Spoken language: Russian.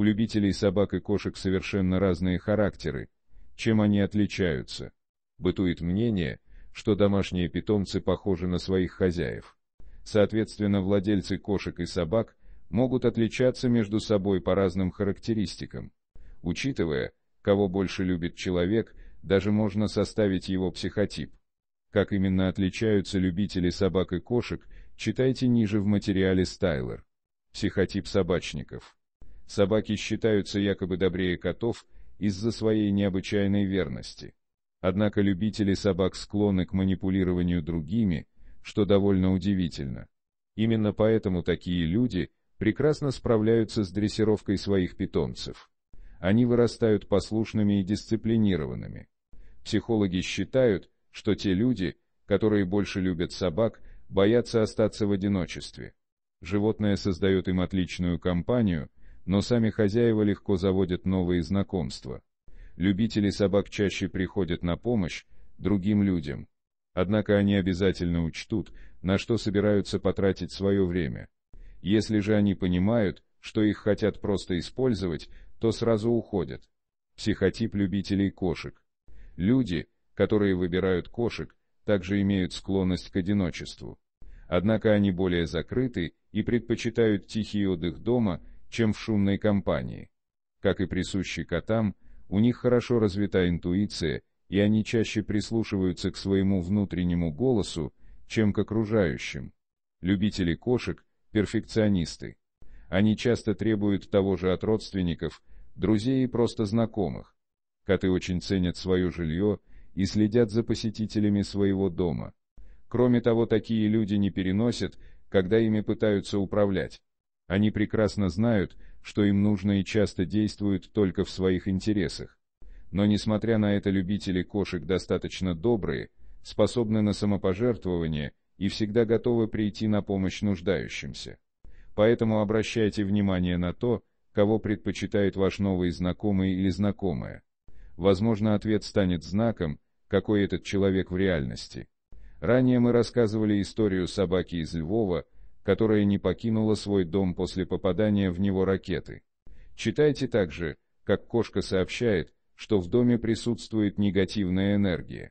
У любителей собак и кошек совершенно разные характеры. Чем они отличаются? Бытует мнение, что домашние питомцы похожи на своих хозяев. Соответственно, владельцы кошек и собак могут отличаться между собой по разным характеристикам. Учитывая, кого больше любит человек, даже можно составить его психотип. Как именно отличаются любители собак и кошек, читайте ниже в материале Стайлер. Психотип собачников. Собаки считаются якобы добрее котов из-за своей необычайной верности. Однако любители собак склонны к манипулированию другими, что довольно удивительно. Именно поэтому такие люди прекрасно справляются с дрессировкой своих питомцев. Они вырастают послушными и дисциплинированными. Психологи считают, что те люди, которые больше любят собак, боятся остаться в одиночестве. Животное создает им отличную компанию, но сами хозяева легко заводят новые знакомства. Любители собак чаще приходят на помощь другим людям. Однако они обязательно учтут, на что собираются потратить свое время. Если же они понимают, что их хотят просто использовать, то сразу уходят. Психотип любителей кошек. Люди, которые выбирают кошек, также имеют склонность к одиночеству. Однако они более закрыты и предпочитают тихий отдых дома, чем в шумной компании. Как и присущи котам, у них хорошо развита интуиция, и они чаще прислушиваются к своему внутреннему голосу, чем к окружающим. Любители кошек – перфекционисты. Они часто требуют того же от родственников, друзей и просто знакомых. Коты очень ценят свое жилье и следят за посетителями своего дома. Кроме того, такие люди не переносят, когда ими пытаются управлять. Они прекрасно знают, что им нужно и часто действуют только в своих интересах. Но несмотря на это любители кошек достаточно добрые, способны на самопожертвование и всегда готовы прийти на помощь нуждающимся. Поэтому обращайте внимание на то, кого предпочитает ваш новый знакомый или знакомая. Возможно, ответ станет знаком, какой этот человек в реальности. Ранее мы рассказывали историю собаки из Львова, которая не покинула свой дом после попадания в него ракеты. Читайте также, как кошка сообщает, что в доме присутствует негативная энергия.